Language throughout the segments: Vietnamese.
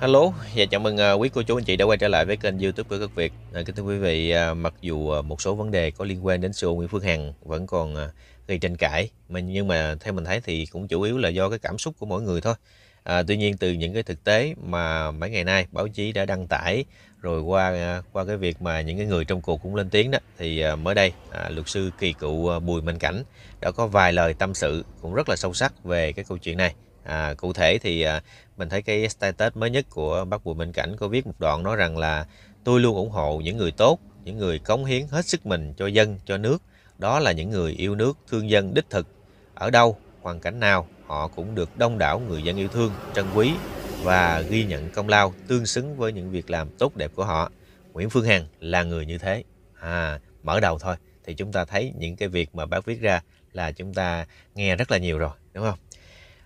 Hello và dạ, chào mừng ờ, quý cô chú anh chị đã quay trở lại với kênh YouTube của Cực Việt. Ờ, kính thưa quý vị, ờ, mặc dù một số vấn đề có liên quan đến CEO Nguyễn Phương Hằng vẫn còn gây tranh cãi, nhưng mà theo mình thấy thì cũng chủ yếu là do cái cảm xúc của mỗi người thôi. À, tuy nhiên từ những cái thực tế mà mấy ngày nay báo chí đã đăng tải rồi qua qua cái việc mà những cái người trong cuộc cũng lên tiếng đó thì mới đây à, luật sư kỳ cựu Bùi Minh Cảnh đã có vài lời tâm sự cũng rất là sâu sắc về cái câu chuyện này À, cụ thể thì à, mình thấy cái status mới nhất của bác Bùi Minh Cảnh có viết một đoạn nói rằng là tôi luôn ủng hộ những người tốt, những người cống hiến hết sức mình cho dân, cho nước. Đó là những người yêu nước, thương dân đích thực. Ở đâu, hoàn cảnh nào, họ cũng được đông đảo người dân yêu thương, trân quý và ghi nhận công lao tương xứng với những việc làm tốt đẹp của họ. Nguyễn Phương Hằng là người như thế. À, mở đầu thôi thì chúng ta thấy những cái việc mà bác viết ra là chúng ta nghe rất là nhiều rồi, đúng không?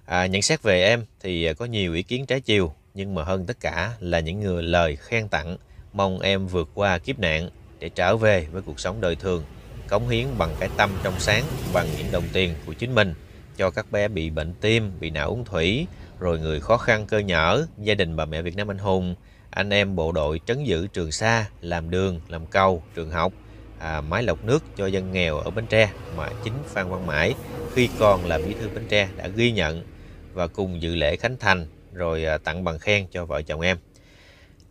À, nhận xét về em thì à, có nhiều ý kiến trái chiều nhưng mà hơn tất cả là những người lời khen tặng mong em vượt qua kiếp nạn để trở về với cuộc sống đời thường cống hiến bằng cái tâm trong sáng bằng những đồng tiền của chính mình cho các bé bị bệnh tim bị não úng thủy rồi người khó khăn cơ nhở gia đình bà mẹ Việt Nam anh hùng anh em bộ đội trấn giữ Trường Sa làm đường làm cầu trường học à, máy lọc nước cho dân nghèo ở Bến Tre mà chính Phan Văn Mãi khi còn là bí thư Bến Tre đã ghi nhận và cùng dự lễ khánh thành rồi à, tặng bằng khen cho vợ chồng em.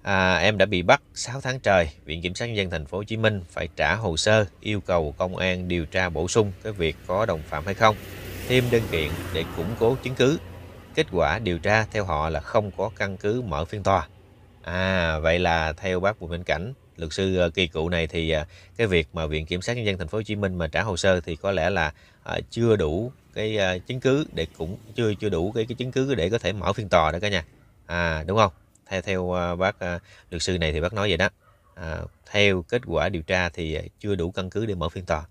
À, em đã bị bắt 6 tháng trời, Viện Kiểm sát Nhân dân thành phố Hồ Chí Minh phải trả hồ sơ yêu cầu công an điều tra bổ sung cái việc có đồng phạm hay không, thêm đơn kiện để củng cố chứng cứ. Kết quả điều tra theo họ là không có căn cứ mở phiên tòa. À, vậy là theo bác Bùi Minh Cảnh, luật sư ờ, kỳ cựu này thì ờ, cái việc mà Viện Kiểm sát Nhân dân thành phố Hồ Chí Minh mà trả hồ sơ thì có lẽ là ờ, chưa đủ cái uh, chứng cứ để cũng chưa chưa đủ cái cái chứng cứ để có thể mở phiên tòa đó cả nhà à đúng không theo theo uh, bác uh, luật sư này thì bác nói vậy đó à, theo kết quả điều tra thì chưa đủ căn cứ để mở phiên tòa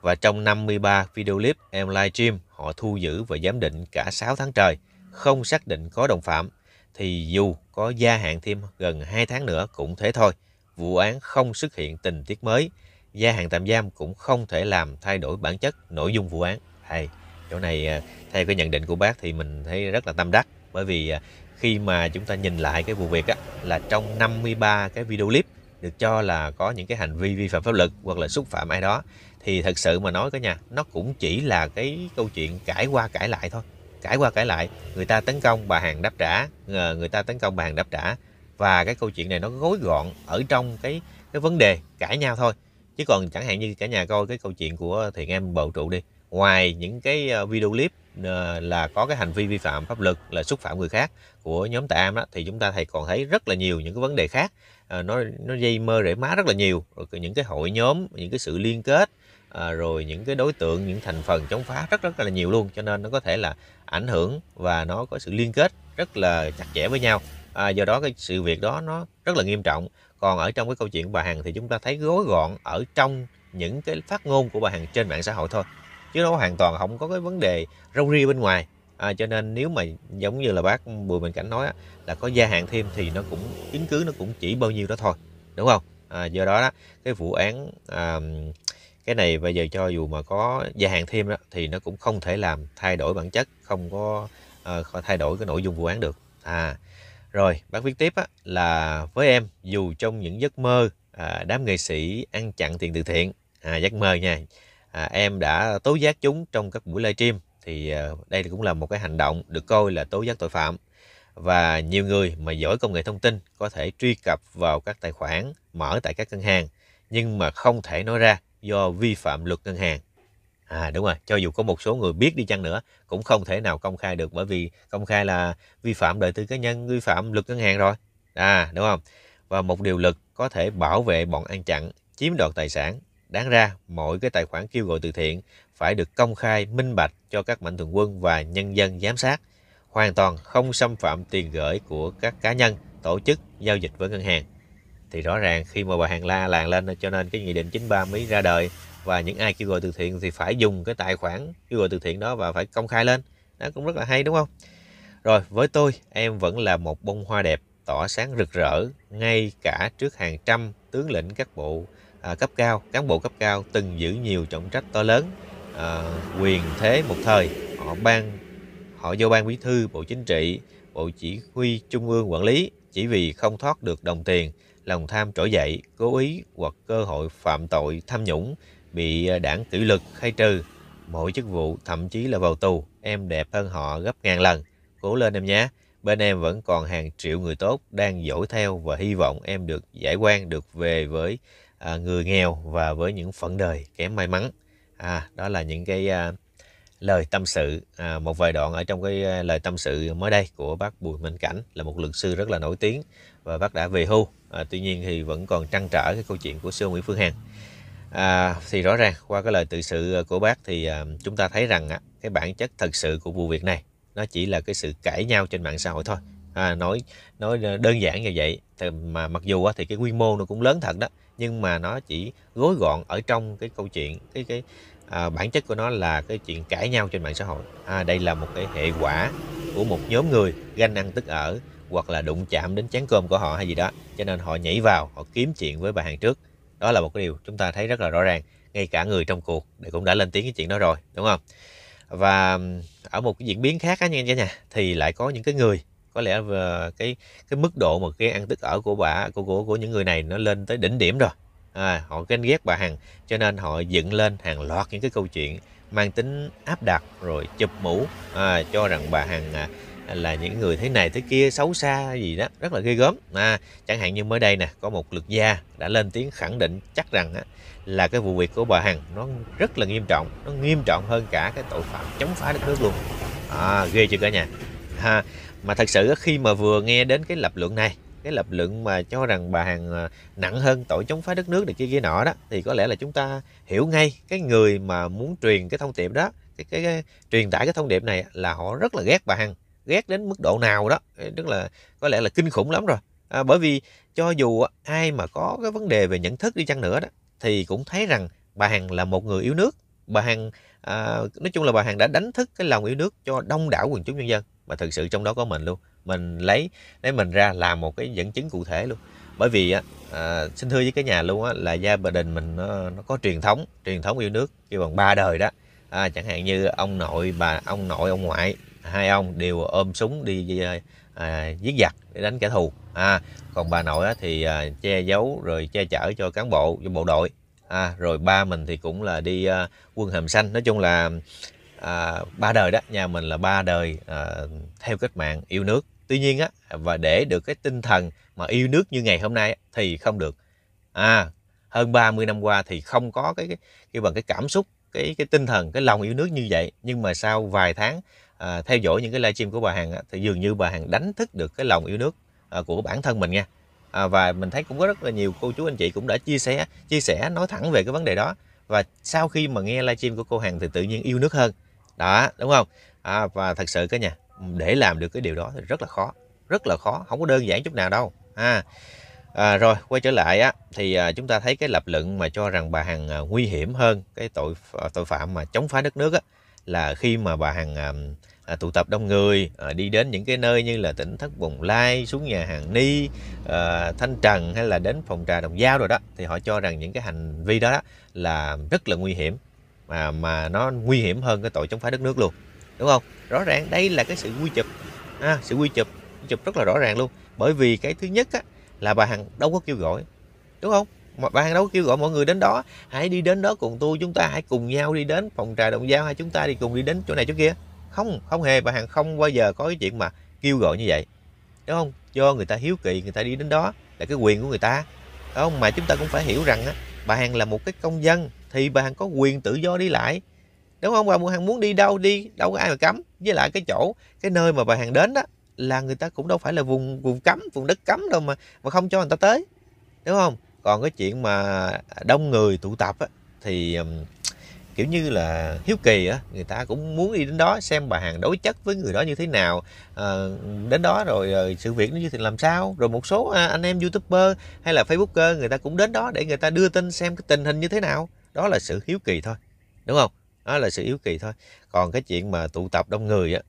và trong 53 video clip em live stream họ thu giữ và giám định cả 6 tháng trời không xác định có đồng phạm thì dù có gia hạn thêm gần 2 tháng nữa cũng thế thôi vụ án không xuất hiện tình tiết mới gia hạn tạm giam cũng không thể làm thay đổi bản chất nội dung vụ án hay chỗ này à, theo cái nhận định của bác thì mình thấy rất là tâm đắc bởi vì à, khi mà chúng ta nhìn lại cái vụ việc á là trong 53 cái video clip được cho là có những cái hành vi vi phạm pháp luật hoặc là xúc phạm ai đó thì thật sự mà nói cả nhà nó cũng chỉ là cái câu chuyện cãi qua cãi lại thôi cãi qua cãi lại người ta tấn công bà hàng đáp trả ờ, người ta tấn công bà hàng đáp trả và cái câu chuyện này nó gói gọn ở trong cái cái vấn đề cãi nhau thôi chứ còn chẳng hạn như cả nhà coi cái câu chuyện của thiện em bầu trụ đi ngoài những cái ờ, video clip ờ, là có cái hành vi vi phạm pháp luật là xúc phạm người khác của nhóm tà Am đó, thì chúng ta thấy còn thấy rất là nhiều những cái vấn đề khác ờ, nó nó dây mơ rễ má rất là nhiều rồi những cái hội nhóm những cái sự liên kết rồi những cái đối tượng những thành phần chống phá rất rất là nhiều luôn cho nên nó có thể là ảnh hưởng và nó có sự liên kết rất là chặt chẽ với nhau à, do đó cái sự việc đó nó rất là nghiêm trọng còn ở trong cái câu chuyện của bà hằng thì chúng ta thấy gói gọn ở trong những cái phát ngôn của bà hằng trên mạng xã hội thôi chứ nó hoàn toàn không có cái vấn đề râu ria bên ngoài à, cho nên nếu mà giống như là bác Bùi Bình Cảnh nói á, là có gia hạn thêm thì nó cũng chứng cứ nó cũng chỉ bao nhiêu đó thôi đúng không à, do đó, đó cái vụ án à, cái này bây giờ cho dù mà có gia hạn thêm đó thì nó cũng không thể làm thay đổi bản chất không có à, thay đổi cái nội dung vụ án được à rồi bác viết tiếp á, là với em dù trong những giấc mơ à, đám nghệ sĩ ăn chặn tiền từ thiện à, giấc mơ nha à, em đã tố giác chúng trong các buổi livestream thì à, đây cũng là một cái hành động được coi là tố giác tội phạm và nhiều người mà giỏi công nghệ thông tin có thể truy cập vào các tài khoản mở tại các ngân hàng nhưng mà không thể nói ra do vi phạm luật ngân hàng à đúng rồi cho dù có một số người biết đi chăng nữa cũng không thể nào công khai được bởi vì công khai là vi phạm đời tư cá nhân vi phạm luật ngân hàng rồi à đúng không và một điều luật có thể bảo vệ bọn ăn chặn chiếm đoạt tài sản Đáng ra, mỗi cái tài khoản kêu gọi từ thiện phải được công khai, minh bạch cho các mạnh thường quân và nhân dân giám sát, hoàn toàn không xâm phạm tiền gửi của các cá nhân, tổ chức giao dịch với ngân hàng. Thì rõ ràng khi mà bà hàng la làng lên cho nên cái nghị định 93 mới ra đời và những ai kêu gọi từ thiện thì phải dùng cái tài khoản kêu gọi từ thiện đó và phải công khai lên. Đó cũng rất là hay đúng không? Rồi, với tôi, em vẫn là một bông hoa đẹp tỏa sáng rực rỡ ngay cả trước hàng trăm tướng lĩnh các bộ à, cấp cao cán bộ cấp cao từng giữ nhiều trọng trách to lớn à, quyền thế một thời họ ban họ vô ban bí thư bộ chính trị bộ chỉ huy trung ương quản lý chỉ vì không thoát được đồng tiền lòng tham trỗi dậy cố ý hoặc cơ hội phạm tội tham nhũng bị đảng kỷ luật khai trừ mọi chức vụ thậm chí là vào tù em đẹp hơn họ gấp ngàn lần cố lên em nhé bên em vẫn còn hàng triệu người tốt đang dõi theo và hy vọng em được giải quan được về với À, người nghèo và với những phận đời kém may mắn à, đó là những cái à, lời tâm sự à, một vài đoạn ở trong cái à, lời tâm sự mới đây của bác Bùi Minh Cảnh là một luật sư rất là nổi tiếng và bác đã về hưu à, tuy nhiên thì vẫn còn trăn trở cái câu chuyện của siêu Nguyễn Phương Hằng à, thì rõ ràng qua cái lời tự sự của bác thì à, chúng ta thấy rằng à, cái bản chất thật sự của vụ việc này nó chỉ là cái sự cãi nhau trên mạng xã hội thôi à, nói nói đơn giản như vậy thì mà mặc dù thì cái quy mô nó cũng lớn thật đó nhưng mà nó chỉ gối gọn ở trong cái câu chuyện cái cái à, bản chất của nó là cái chuyện cãi nhau trên mạng xã hội à, đây là một cái hệ quả của một nhóm người ganh ăn tức ở hoặc là đụng chạm đến chén cơm của họ hay gì đó cho nên họ nhảy vào họ kiếm chuyện với bà hàng trước đó là một cái điều chúng ta thấy rất là rõ ràng ngay cả người trong cuộc thì cũng đã lên tiếng cái chuyện đó rồi đúng không và ở một cái diễn biến khác á nha cả nhà thì lại có những cái người có lẽ cái cái mức độ mà cái ăn tức ở của bà của của của những người này nó lên tới đỉnh điểm rồi à, họ ganh ghét bà Hằng cho nên họ dựng lên hàng loạt những cái câu chuyện mang tính áp đặt rồi chụp mũ à, cho rằng bà Hằng à, là những người thế này thế kia xấu xa gì đó rất là ghê gớm à, chẳng hạn như mới đây nè có một luật gia đã lên tiếng khẳng định chắc rằng á, là cái vụ việc của bà Hằng nó rất là nghiêm trọng nó nghiêm trọng hơn cả cái tội phạm chống phá đất nước luôn à, ghê chưa cả nhà ha mà thật sự khi mà vừa nghe đến cái lập luận này cái lập luận mà cho rằng bà Hằng ờ, nặng hơn tội chống phá đất nước này kia kia nọ đó thì có lẽ là chúng ta hiểu ngay cái người mà muốn truyền cái thông điệp đó cái, cái, cái truyền tải cái thông điệp này là họ rất là ghét bà Hằng ghét đến mức độ nào đó tức là có lẽ là kinh khủng lắm rồi à, bởi vì cho dù ai mà có cái vấn đề về nhận thức đi chăng nữa đó thì cũng thấy rằng bà Hằng là một người yêu nước bà Hằng à, nói chung là bà Hằng đã đánh thức cái lòng yêu nước cho đông đảo quần chúng nhân dân và thực sự trong đó có mình luôn mình lấy lấy mình ra làm một cái dẫn chứng cụ thể luôn bởi vì á à, xin thưa với cái nhà luôn á là gia đình mình nó, nó có truyền thống truyền thống yêu nước kêu bằng ba đời đó à, chẳng hạn như ông nội bà ông nội ông ngoại hai ông đều ôm súng đi à, à giết giặc để đánh kẻ thù à, còn bà nội á, thì à, che giấu rồi che chở cho cán bộ cho bộ đội à, rồi ba mình thì cũng là đi à, quân hàm xanh nói chung là à, ba đời đó nhà mình là ba đời à, theo cách mạng yêu nước tuy nhiên á và để được cái tinh thần mà yêu nước như ngày hôm nay thì không được à hơn 30 năm qua thì không có cái cái, cái bằng cái cảm xúc cái cái tinh thần cái lòng yêu nước như vậy nhưng mà sau vài tháng à, theo dõi những cái livestream của bà Hằng thì dường như bà Hằng đánh thức được cái lòng yêu nước à, của bản thân mình nha à, và mình thấy cũng có rất là nhiều cô chú anh chị cũng đã chia sẻ chia sẻ nói thẳng về cái vấn đề đó và sau khi mà nghe livestream của cô Hằng thì tự nhiên yêu nước hơn đó đúng không à, và thật sự cái nhà để làm được cái điều đó thì rất là khó rất là khó không có đơn giản chút nào đâu à, à rồi quay trở lại á thì à, chúng ta thấy cái lập luận mà cho rằng bà hằng à, nguy hiểm hơn cái tội à, tội phạm mà chống phá đất nước á là khi mà bà hằng à, à, tụ tập đông người à, đi đến những cái nơi như là tỉnh thất bồng lai xuống nhà hàng ni à, thanh trần hay là đến phòng trà đồng giao rồi đó thì họ cho rằng những cái hành vi đó, đó là rất là nguy hiểm mà mà nó nguy hiểm hơn cái tội chống phá đất nước luôn đúng không rõ ràng đây là cái sự quy chụp à, sự quy chụp chụp rất là rõ ràng luôn bởi vì cái thứ nhất á, là bà hằng đâu có kêu gọi đúng không mà bà hằng đâu có kêu gọi mọi người đến đó hãy đi đến đó cùng tôi chúng ta hãy cùng nhau đi đến phòng trà đồng giao hay chúng ta đi cùng đi đến chỗ này chỗ kia không không hề bà hằng không bao giờ có cái chuyện mà kêu gọi như vậy đúng không do người ta hiếu kỳ người ta đi đến đó là cái quyền của người ta đúng không mà chúng ta cũng phải hiểu rằng á, bà hằng là một cái công dân thì bạn có quyền tự do đi lại đúng không và mua hàng muốn đi đâu đi đâu có ai mà cấm với lại cái chỗ cái nơi mà bà hàng đến đó là người ta cũng đâu phải là vùng vùng cấm vùng đất cấm đâu mà mà không cho người ta tới đúng không còn cái chuyện mà đông người tụ tập á, thì um, kiểu như là hiếu kỳ á người ta cũng muốn đi đến đó xem bà hàng đối chất với người đó như thế nào à, đến đó rồi, rồi ờ, sự việc nó như thế làm sao rồi một số à, anh em youtuber hay là facebooker người ta cũng đến đó để người ta đưa tin xem cái tình hình như thế nào đó là sự hiếu kỳ thôi đúng không đó là sự hiếu kỳ thôi còn cái chuyện mà tụ tập đông người á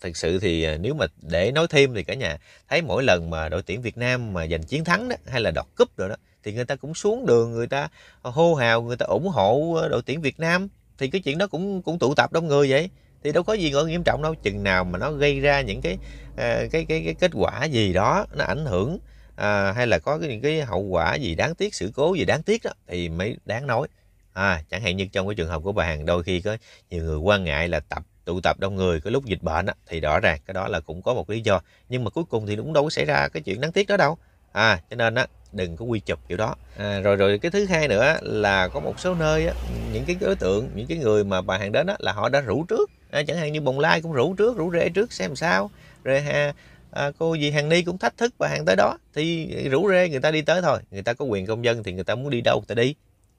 thật sự thì à, nếu mà để nói thêm thì cả nhà thấy mỗi lần mà đội tuyển Việt Nam mà giành chiến thắng đó hay là đoạt cúp rồi đó thì người ta cũng xuống đường người ta hô hào người ta ủng hộ ờ, đội tuyển Việt Nam thì cái chuyện đó cũng cũng tụ tập đông người vậy thì đâu có gì gọi nghiêm trọng đâu chừng nào mà nó gây ra những cái à, cái cái cái kết quả gì đó nó ảnh hưởng à, hay là có những cái hậu quả gì đáng tiếc sự cố gì đáng tiếc đó thì mới đáng nói à, chẳng hạn như trong cái trường hợp của bà Hằng đôi khi có nhiều người quan ngại là tập tụ tập đông người cái lúc dịch bệnh thì rõ ràng cái đó là cũng có một lý do nhưng mà cuối cùng thì cũng đâu có xảy ra cái chuyện đáng tiếc đó đâu à cho nên á đừng có quy chụp kiểu đó à, rồi rồi cái thứ hai nữa là có một số nơi á, những cái đối tượng những cái người mà bà hàng đến á, là họ đã rủ trước à, chẳng hạn như bồng lai cũng rủ trước rủ rễ trước xem sao rồi ha à, cô gì hàng ni cũng thách thức bà hàng tới đó thì rủ rê người ta đi tới thôi người ta có quyền công dân thì người ta muốn đi đâu người ta đi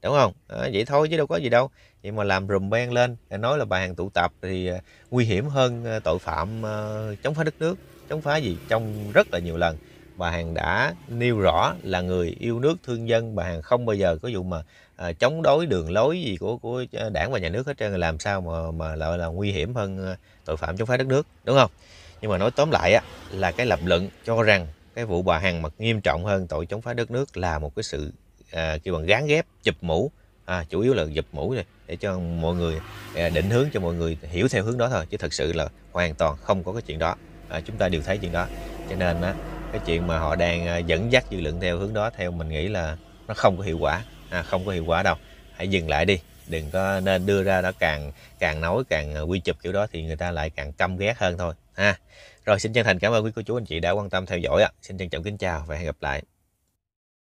đúng không à, vậy thôi chứ đâu có gì đâu vậy mà làm rùm beng lên nói là bà hàng tụ tập thì ờ, nguy hiểm hơn ờ, tội phạm ờ, chống phá đất nước chống phá gì trong rất là nhiều lần bà hàng đã nêu rõ là người yêu nước thương dân bà hàng không bao giờ có vụ mà à, chống đối đường lối gì của của đảng và nhà nước hết trơn làm sao mà mà lại là nguy hiểm hơn tội phạm chống phá đất nước đúng không nhưng mà nói tóm lại á, là cái lập luận cho rằng cái vụ bà hàng mà nghiêm trọng hơn tội chống phá đất nước là một cái sự à, kêu bằng gán ghép chụp mũ à, chủ yếu là dập mũ này để cho mọi người à, định hướng cho mọi người hiểu theo hướng đó thôi chứ thật sự là hoàn toàn không có cái chuyện đó à, chúng ta đều thấy chuyện đó cho nên á, cái chuyện mà họ đang à, dẫn dắt dư luận theo hướng đó theo mình nghĩ là nó không có hiệu quả à, không có hiệu quả đâu hãy dừng lại đi đừng có nên đưa ra nó càng càng nói càng à, quy chụp kiểu đó thì người ta lại càng căm ghét hơn thôi ha à, rồi xin chân thành cảm ơn quý cô chú anh chị đã quan tâm theo dõi ạ xin trân trọng kính chào và hẹn gặp lại